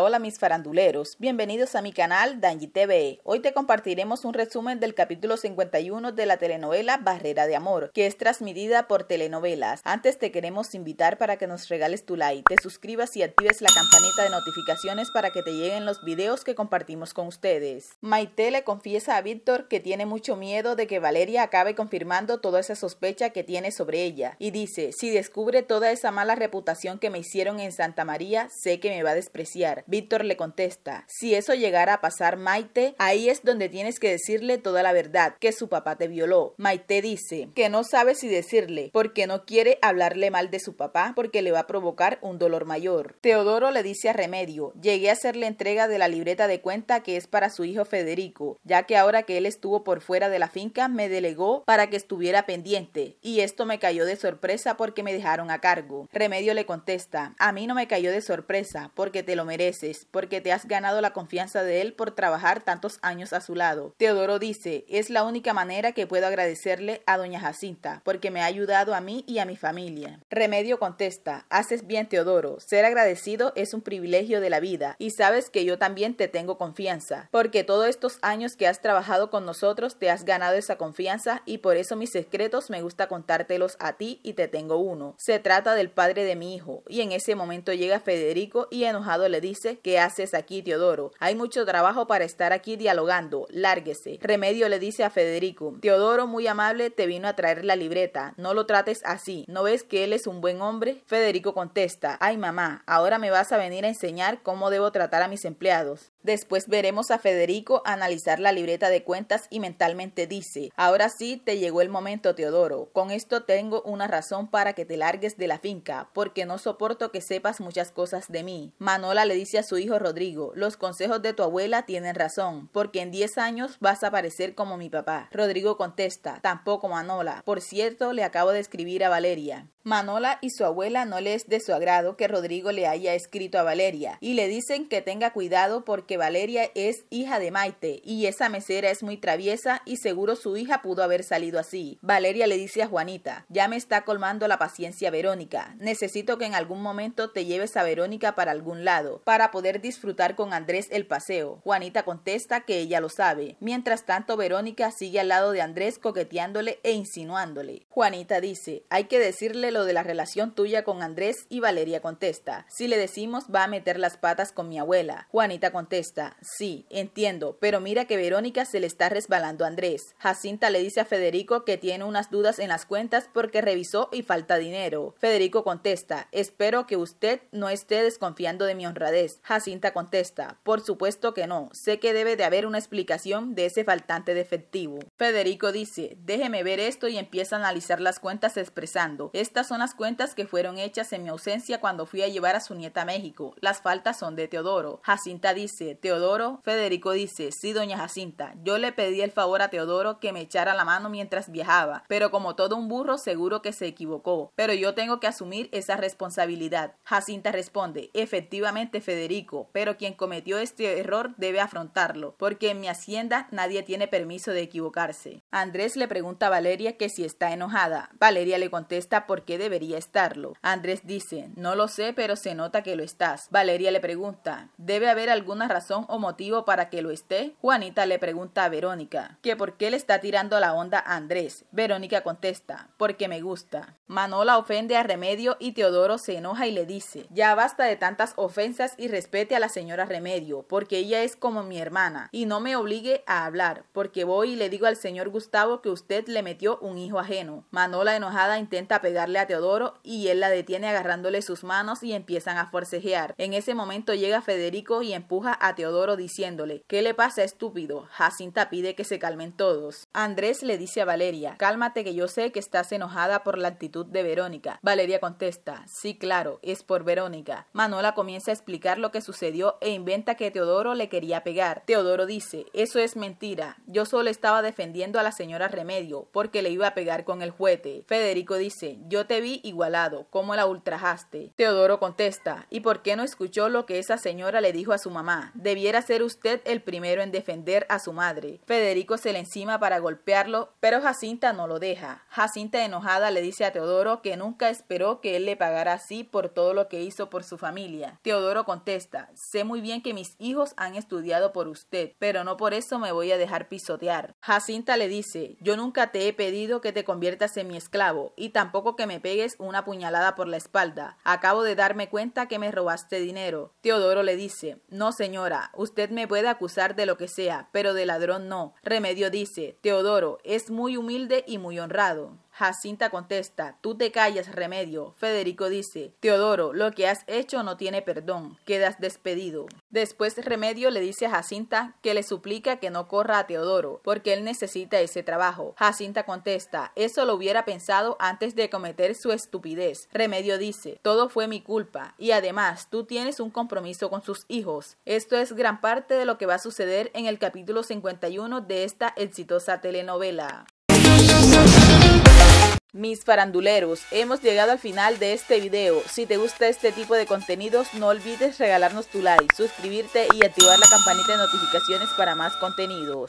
Hola, mis faranduleros, bienvenidos a mi canal Danji TV. Hoy te compartiremos un resumen del capítulo 51 de la telenovela Barrera de Amor, que es transmitida por Telenovelas. Antes te queremos invitar para que nos regales tu like, te suscribas y actives la campanita de notificaciones para que te lleguen los videos que compartimos con ustedes. Maite le confiesa a Víctor que tiene mucho miedo de que Valeria acabe confirmando toda esa sospecha que tiene sobre ella, y dice, si descubre toda esa mala reputación que me hicieron en Santa María, sé que me va a despreciar Víctor le contesta, si eso llegara a pasar Maite, ahí es donde tienes que decirle toda la verdad, que su papá te violó. Maite dice que no sabe si decirle, porque no quiere hablarle mal de su papá, porque le va a provocar un dolor mayor. Teodoro le dice a Remedio, llegué a hacerle entrega de la libreta de cuenta que es para su hijo Federico, ya que ahora que él estuvo por fuera de la finca me delegó para que estuviera pendiente, y esto me cayó de sorpresa porque me dejaron a cargo. Remedio le contesta, a mí no me cayó de sorpresa porque te lo mereces porque te has ganado la confianza de él por trabajar tantos años a su lado. Teodoro dice, es la única manera que puedo agradecerle a doña Jacinta, porque me ha ayudado a mí y a mi familia. Remedio contesta, haces bien Teodoro, ser agradecido es un privilegio de la vida, y sabes que yo también te tengo confianza, porque todos estos años que has trabajado con nosotros te has ganado esa confianza y por eso mis secretos me gusta contártelos a ti y te tengo uno. Se trata del padre de mi hijo, y en ese momento llega Federico y enojado le dice, ¿qué haces aquí, Teodoro? Hay mucho trabajo para estar aquí dialogando, lárguese. Remedio le dice a Federico, Teodoro muy amable te vino a traer la libreta, no lo trates así, ¿no ves que él es un buen hombre? Federico contesta, ay mamá, ahora me vas a venir a enseñar cómo debo tratar a mis empleados. Después veremos a Federico analizar la libreta de cuentas y mentalmente dice, ahora sí te llegó el momento, Teodoro, con esto tengo una razón para que te largues de la finca, porque no soporto que sepas muchas cosas de mí. Manola le Dice a su hijo Rodrigo, los consejos de tu abuela tienen razón, porque en 10 años vas a parecer como mi papá. Rodrigo contesta, tampoco Manola. Por cierto, le acabo de escribir a Valeria. Manola y su abuela no les de su agrado que Rodrigo le haya escrito a Valeria y le dicen que tenga cuidado porque Valeria es hija de Maite y esa mesera es muy traviesa y seguro su hija pudo haber salido así. Valeria le dice a Juanita, ya me está colmando la paciencia Verónica, necesito que en algún momento te lleves a Verónica para algún lado para poder disfrutar con Andrés el paseo. Juanita contesta que ella lo sabe. Mientras tanto Verónica sigue al lado de Andrés coqueteándole e insinuándole. Juanita dice, hay que decirle lo de la relación tuya con Andrés y Valeria contesta, si le decimos va a meter las patas con mi abuela. Juanita contesta, sí, entiendo, pero mira que Verónica se le está resbalando a Andrés. Jacinta le dice a Federico que tiene unas dudas en las cuentas porque revisó y falta dinero. Federico contesta, espero que usted no esté desconfiando de mi honradez. Jacinta contesta, por supuesto que no, sé que debe de haber una explicación de ese faltante de efectivo. Federico dice, déjeme ver esto y empieza a analizar las cuentas expresando, estas son las cuentas que fueron hechas en mi ausencia cuando fui a llevar a su nieta a México. Las faltas son de Teodoro. Jacinta dice, Teodoro. Federico dice, sí, doña Jacinta. Yo le pedí el favor a Teodoro que me echara la mano mientras viajaba, pero como todo un burro seguro que se equivocó. Pero yo tengo que asumir esa responsabilidad. Jacinta responde, efectivamente Federico, pero quien cometió este error debe afrontarlo, porque en mi hacienda nadie tiene permiso de equivocarse. Andrés le pregunta a Valeria que si está enojada. Valeria le contesta porque debería estarlo. Andrés dice, no lo sé, pero se nota que lo estás. Valeria le pregunta, ¿debe haber alguna razón o motivo para que lo esté? Juanita le pregunta a Verónica, que por qué le está tirando la onda a Andrés. Verónica contesta, porque me gusta. Manola ofende a Remedio y Teodoro se enoja y le dice, ya basta de tantas ofensas y respete a la señora Remedio, porque ella es como mi hermana, y no me obligue a hablar, porque voy y le digo al señor Gustavo que usted le metió un hijo ajeno. Manola enojada intenta pegarle a Teodoro y él la detiene agarrándole sus manos y empiezan a forcejear. En ese momento llega Federico y empuja a Teodoro diciéndole ¿Qué le pasa estúpido? Jacinta pide que se calmen todos. Andrés le dice a Valeria Cálmate que yo sé que estás enojada por la actitud de Verónica. Valeria contesta Sí, claro, es por Verónica. Manola comienza a explicar lo que sucedió e inventa que Teodoro le quería pegar. Teodoro dice Eso es mentira. Yo solo estaba defendiendo a la señora Remedio porque le iba a pegar con el juguete. Federico dice Yo te vi igualado, ¿cómo la ultrajaste? Teodoro contesta, ¿y por qué no escuchó lo que esa señora le dijo a su mamá? Debiera ser usted el primero en defender a su madre. Federico se le encima para golpearlo, pero Jacinta no lo deja. Jacinta enojada le dice a Teodoro que nunca esperó que él le pagara así por todo lo que hizo por su familia. Teodoro contesta, sé muy bien que mis hijos han estudiado por usted, pero no por eso me voy a dejar pisotear. Jacinta le dice, yo nunca te he pedido que te conviertas en mi esclavo y tampoco que me me pegues una puñalada por la espalda. Acabo de darme cuenta que me robaste dinero. Teodoro le dice No, señora, usted me puede acusar de lo que sea, pero de ladrón no. Remedio dice Teodoro es muy humilde y muy honrado. Jacinta contesta, tú te callas, remedio. Federico dice, Teodoro, lo que has hecho no tiene perdón, quedas despedido. Después Remedio le dice a Jacinta que le suplica que no corra a Teodoro, porque él necesita ese trabajo. Jacinta contesta, eso lo hubiera pensado antes de cometer su estupidez. Remedio dice, todo fue mi culpa, y además tú tienes un compromiso con sus hijos. Esto es gran parte de lo que va a suceder en el capítulo 51 de esta exitosa telenovela. Mis faranduleros, hemos llegado al final de este video. Si te gusta este tipo de contenidos, no olvides regalarnos tu like, suscribirte y activar la campanita de notificaciones para más contenidos.